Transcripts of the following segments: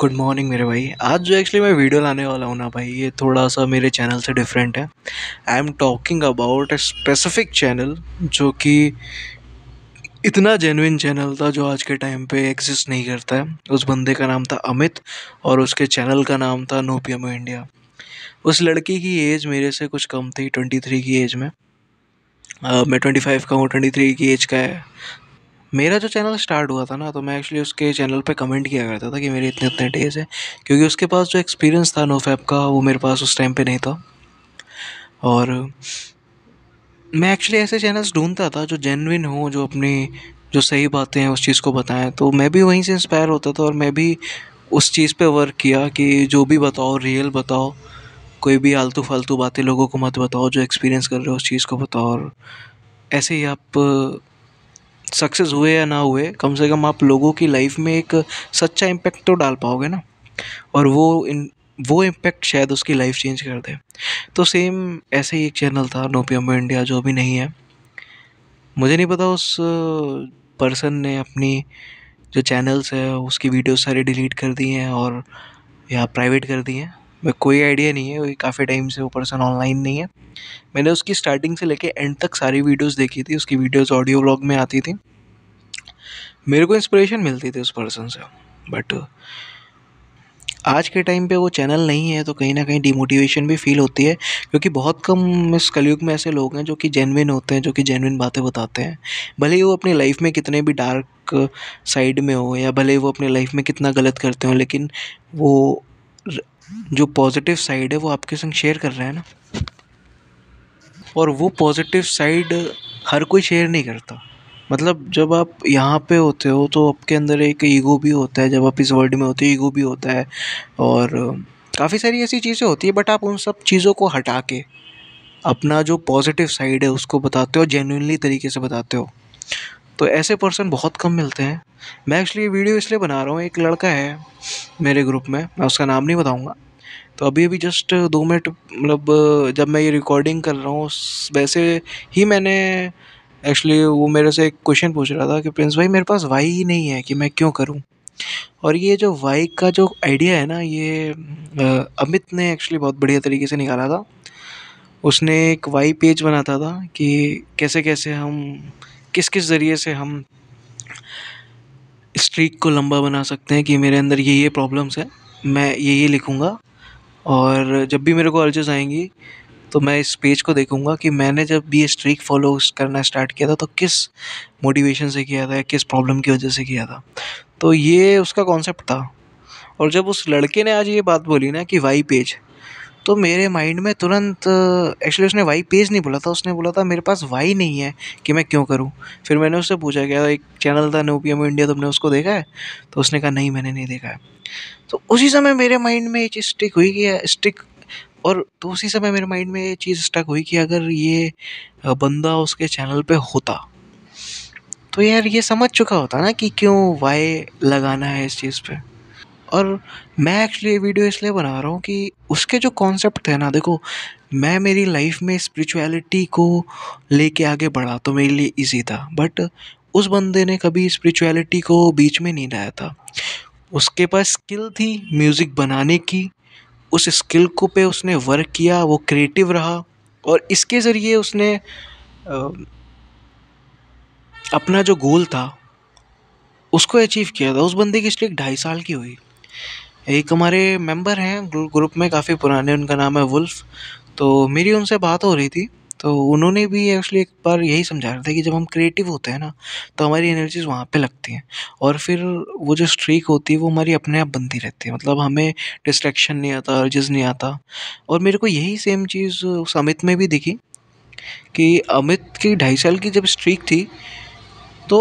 good morning मेरे भाई आज जो एक्चुअली मैं वीडियो लाने वाला हूँ ना भाई ये थोड़ा सा मेरे चैनल से डिफरेंट है I am talking about a specific channel जो कि इतना जेनविन चैनल था जो आज के टाइम पे एग्जिस्ट नहीं करता है उस बंदे का नाम था अमित और उसके चैनल का नाम था नो नोपियमो इंडिया उस लड़की की एज मेरे से कुछ कम थी ट्वेंटी थ्री की एज में Uh, मैं ट्वेंटी फाइव का हूँ ट्वेंटी थ्री की एज का है मेरा जो चैनल स्टार्ट हुआ था ना तो मैं एक्चुअली उसके चैनल पे कमेंट किया करता था कि मेरे इतने इतने डेज हैं क्योंकि उसके पास जो एक्सपीरियंस था नोफैप का वो मेरे पास उस टाइम पे नहीं था और मैं एक्चुअली ऐसे चैनल्स ढूंढता था जो जेनविन हो जो अपनी जो सही बातें हैं उस चीज़ को बताएं तो मैं भी वहीं से इंस्पायर होता था और मैं भी उस चीज़ पर वर्क किया कि जो भी बताओ रियल बताओ कोई भी आलतू फालतू बातें लोगों को मत बताओ जो एक्सपीरियंस कर रहे हो उस चीज़ को बताओ और ऐसे ही आप सक्सेस हुए या ना हुए कम से कम आप लोगों की लाइफ में एक सच्चा इम्पैक्ट तो डाल पाओगे ना और वो इन वो इम्पैक्ट शायद उसकी लाइफ चेंज कर दे तो सेम ऐसे ही एक चैनल था नो पी इंडिया जो भी नहीं है मुझे नहीं पता उस पर्सन uh, ने अपनी जो चैनल्स है उसकी वीडियो सारी डिलीट कर दी हैं और या प्राइवेट कर दी हैं मैं कोई आइडिया नहीं है काफ़ी टाइम से वो पर्सन ऑनलाइन नहीं है मैंने उसकी स्टार्टिंग से लेके एंड तक सारी वीडियोस देखी थी उसकी वीडियोस ऑडियो ब्लॉग में आती थी मेरे को इंस्पिरेशन मिलती थी उस पर्सन से बट आज के टाइम पे वो चैनल नहीं है तो कहीं ना कहीं डिमोटिवेशन भी फील होती है क्योंकि बहुत कम इस कलयुग में ऐसे लोग हैं जो कि जेनविन होते हैं जो कि जेनविन बातें बताते हैं भले ही वो अपनी लाइफ में कितने भी डार्क साइड में हो या भले ही वो अपनी लाइफ में कितना गलत करते हो लेकिन वो जो पॉजिटिव साइड है वो आपके संग शेयर कर रहा है ना और वो पॉजिटिव साइड हर कोई शेयर नहीं करता मतलब जब आप यहाँ पे होते हो तो आपके अंदर एक ईगो भी होता है जब आप इस वर्ल्ड में होते हो ईगो भी होता है और काफ़ी सारी ऐसी चीज़ें होती है बट आप उन सब चीज़ों को हटा के अपना जो पॉजिटिव साइड है उसको बताते हो जेनुनली तरीके से बताते हो तो ऐसे पर्सन बहुत कम मिलते हैं मैं एक्चुअली ये वीडियो इसलिए बना रहा हूँ एक लड़का है मेरे ग्रुप में मैं उसका नाम नहीं बताऊँगा तो अभी अभी जस्ट दो मिनट मतलब जब मैं ये रिकॉर्डिंग कर रहा हूँ वैसे ही मैंने एक्चुअली वो मेरे से एक क्वेश्चन पूछ रहा था कि प्रिंस भाई मेरे पास वाई ही नहीं है कि मैं क्यों करूँ और ये जो वाई का जो आइडिया है ना ये अमित ने एक्चुअली बहुत बढ़िया तरीके से निकाला था उसने एक वाई पेज बनाता था कि कैसे कैसे हम किस किस ज़रिए से हम स्ट्रीक को लंबा बना सकते हैं कि मेरे अंदर ये ये प्रॉब्लम्स हैं मैं ये ये लिखूँगा और जब भी मेरे को अर्जेस आएंगी तो मैं इस पेज को देखूँगा कि मैंने जब भी ये स्ट्रीक फॉलो करना स्टार्ट किया था तो किस मोटिवेशन से किया था किस प्रॉब्लम की वजह से किया था तो ये उसका कॉन्सेप्ट था और जब उस लड़के ने आज ये बात बोली ना कि वाई पेज तो मेरे माइंड में तुरंत एक्चुअली उसने वाई पेज नहीं बोला था उसने बोला था मेरे पास वाई नहीं है कि मैं क्यों करूँ फिर मैंने उससे पूछा क्या एक चैनल था नो पी एम इंडिया तुमने उसको देखा है तो उसने कहा नहीं मैंने नहीं देखा है तो उसी समय मेरे माइंड में ये चीज़ स्टिक हुई कि स्टिक और तो उसी समय मेरे माइंड में ये चीज़ स्टक हुई कि अगर ये बंदा उसके चैनल पे होता तो यार ये समझ चुका होता ना कि क्यों वाई लगाना है इस चीज़ पर और मैं एक्चुअली ये वीडियो इसलिए बना रहा हूँ कि उसके जो कॉन्सेप्ट थे ना देखो मैं मेरी लाइफ में स्पिरिचुअलिटी को लेके आगे बढ़ा तो मेरे लिए इजी था बट उस बंदे ने कभी स्पिरिचुअलिटी को बीच में नहीं लाया था उसके पास स्किल थी म्यूज़िक बनाने की उस स्किल को पे उसने वर्क किया वो क्रिएटिव रहा और इसके ज़रिए उसने अपना जो गोल था उसको अचीव किया था उस बंदे की स्ट्रिक ढाई साल की हुई एक हमारे मेंबर हैं ग्रुप में काफ़ी पुराने उनका नाम है वुल्फ तो मेरी उनसे बात हो रही थी तो उन्होंने भी एक्चुअली एक बार यही समझा रहे थे कि जब हम क्रिएटिव होते हैं ना तो हमारी एनर्जीज़ वहाँ पे लगती हैं और फिर वो जो स्ट्रीक होती है वो हमारी अपने आप बनती रहती है मतलब हमें डिस्ट्रैक्शन नहीं आता अर्जेस नहीं आता और मेरे को यही सेम चीज़ उस अमित में भी दिखी कि अमित की ढाई साल की जब स्ट्रीक थी तो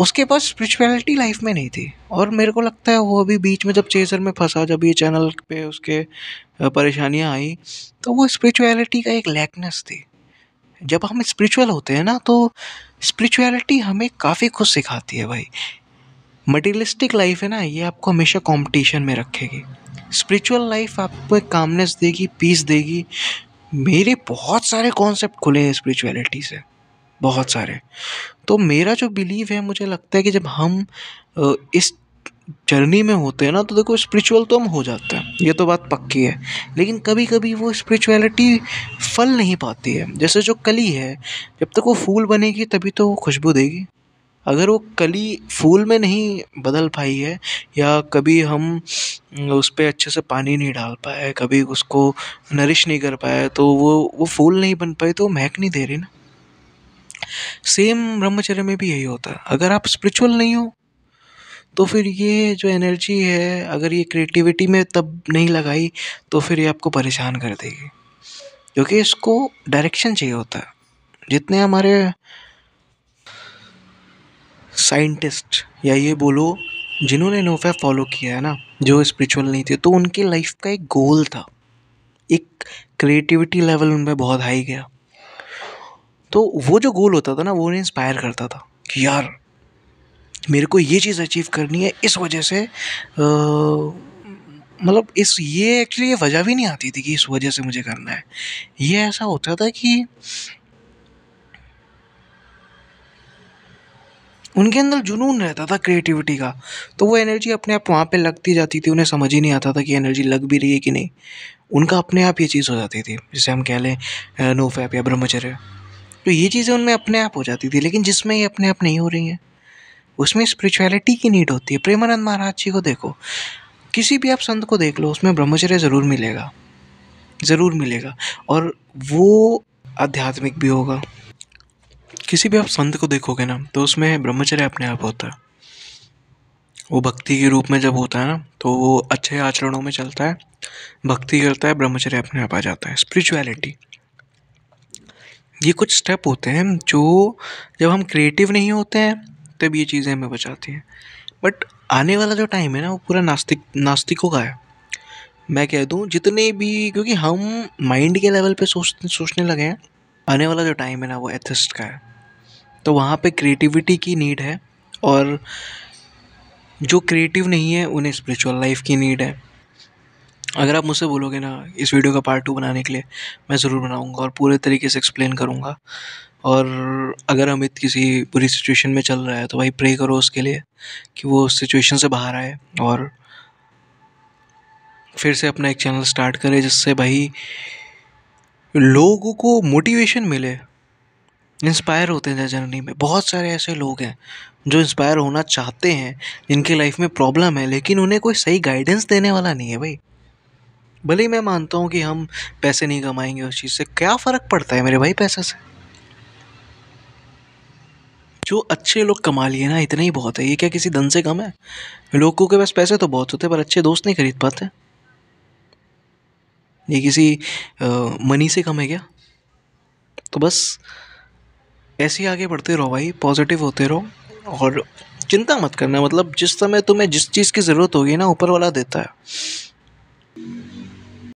उसके पास स्पिरिचुअलिटी लाइफ में नहीं थी और मेरे को लगता है वो अभी बीच में जब चेजर में फंसा जब ये चैनल पे उसके परेशानियाँ आई तो वो स्पिरिचुअलिटी का एक लैकनेस थी जब हम स्पिरिचुअल होते हैं ना तो स्पिरिचुअलिटी हमें काफ़ी कुछ सिखाती है भाई मटेरियलिस्टिक लाइफ है ना ये आपको हमेशा कंपटीशन में रखेगी स्पिरिचुअल लाइफ आपको एक कामनेस देगी पीस देगी मेरे बहुत सारे कॉन्सेप्ट खुले हैं स्पिरिचुअलिटी से बहुत सारे तो मेरा जो बिलीव है मुझे लगता है कि जब हम इस जर्नी में होते हैं ना तो देखो स्पिरिचुअल तो हम हो जाते हैं ये तो बात पक्की है लेकिन कभी कभी वो स्पिरिचुअलिटी फल नहीं पाती है जैसे जो कली है जब तक वो फूल बनेगी तभी तो वो खुशबू देगी अगर वो कली फूल में नहीं बदल पाई है या कभी हम उस पर अच्छे से पानी नहीं डाल पाए कभी उसको नरिश नहीं कर पाए तो वो वो फूल नहीं बन पाए तो वो महक नहीं दे रही ना सेम ब्रह्मचर्य में भी यही होता है अगर आप स्पिरिचुअल नहीं हो तो फिर ये जो एनर्जी है अगर ये क्रिएटिविटी में तब नहीं लगाई तो फिर ये आपको परेशान कर देगी क्योंकि इसको डायरेक्शन चाहिए होता है जितने हमारे साइंटिस्ट या ये बोलो जिन्होंने नोफे फॉलो किया है ना जो स्पिरिचुअल नहीं थे तो उनकी लाइफ का एक गोल था एक क्रिएटिविटी लेवल उन पर बहुत हाई गया तो वो जो गोल होता था ना वो उन्हें इंस्पायर करता था कि यार मेरे को ये चीज़ अचीव करनी है इस वजह से मतलब इस ये एक्चुअली ये वजह भी नहीं आती थी कि इस वजह से मुझे करना है ये ऐसा होता था कि उनके अंदर जुनून रहता था क्रिएटिविटी का तो वो एनर्जी अपने आप वहाँ पे लगती जाती थी उन्हें समझ ही नहीं आता था कि एनर्जी लग भी रही है कि नहीं उनका अपने आप ये चीज़ हो जाती थी जिसे हम कह लें नो फैप या ब्रह्मचर्य तो ये चीज़ें उनमें अपने आप हो जाती थी लेकिन जिसमें ये अपने आप नहीं हो रही हैं उसमें स्पिरिचुअलिटी की नीड होती है प्रेमानंद महाराज जी को देखो किसी भी आप संत को देख लो उसमें ब्रह्मचर्य ज़रूर मिलेगा ज़रूर मिलेगा और वो आध्यात्मिक भी होगा किसी भी आप संत को देखोगे ना तो उसमें ब्रह्मचर्य अपने आप होता है वो भक्ति के रूप में जब होता है ना तो वो अच्छे आचरणों में चलता है भक्ति करता है ब्रह्मचर्य अपने आप आ जाता है स्पिरिचुअलिटी ये कुछ स्टेप होते हैं जो जब हम क्रिएटिव नहीं होते हैं तब ये चीज़ें हमें बचाती हैं बट आने वाला जो टाइम है ना वो पूरा नास्तिक नास्तिकों का है मैं कह दूँ जितने भी क्योंकि हम माइंड के लेवल पे सोच सोचने लगे हैं आने वाला जो टाइम है ना वो एथिस्ट का है तो वहाँ पे क्रिएटिविटी की नीड है और जो क्रिएटिव नहीं है उन्हें स्पिरिचुअल लाइफ की नीड है अगर आप मुझसे बोलोगे ना इस वीडियो का पार्ट टू बनाने के लिए मैं ज़रूर बनाऊंगा और पूरे तरीके से एक्सप्लेन करूंगा और अगर अमित किसी बुरी सिचुएशन में चल रहा है तो भाई प्रे करो उसके लिए कि वो उस सिचुएशन से बाहर आए और फिर से अपना एक चैनल स्टार्ट करे जिससे भाई लोगों को मोटिवेशन मिले इंस्पायर होते हैं जर्नी में बहुत सारे ऐसे लोग हैं जो इंस्पायर होना चाहते हैं जिनके लाइफ में प्रॉब्लम है लेकिन उन्हें कोई सही गाइडेंस देने वाला नहीं है भाई भले ही मैं मानता हूँ कि हम पैसे नहीं कमाएंगे उस चीज़ से क्या फ़र्क पड़ता है मेरे भाई पैसे से जो अच्छे लोग कमा लिए ना इतना ही बहुत है ये क्या किसी धन से कम है लोगों के पास पैसे तो बहुत होते हैं पर अच्छे दोस्त नहीं खरीद पाते ये किसी मनी से कम है क्या तो बस ऐसे ही आगे बढ़ते रहो भाई पॉजिटिव होते रहो और चिंता मत करना मतलब जिस समय तुम्हें जिस चीज़ की ज़रूरत होगी ना ऊपर वाला देता है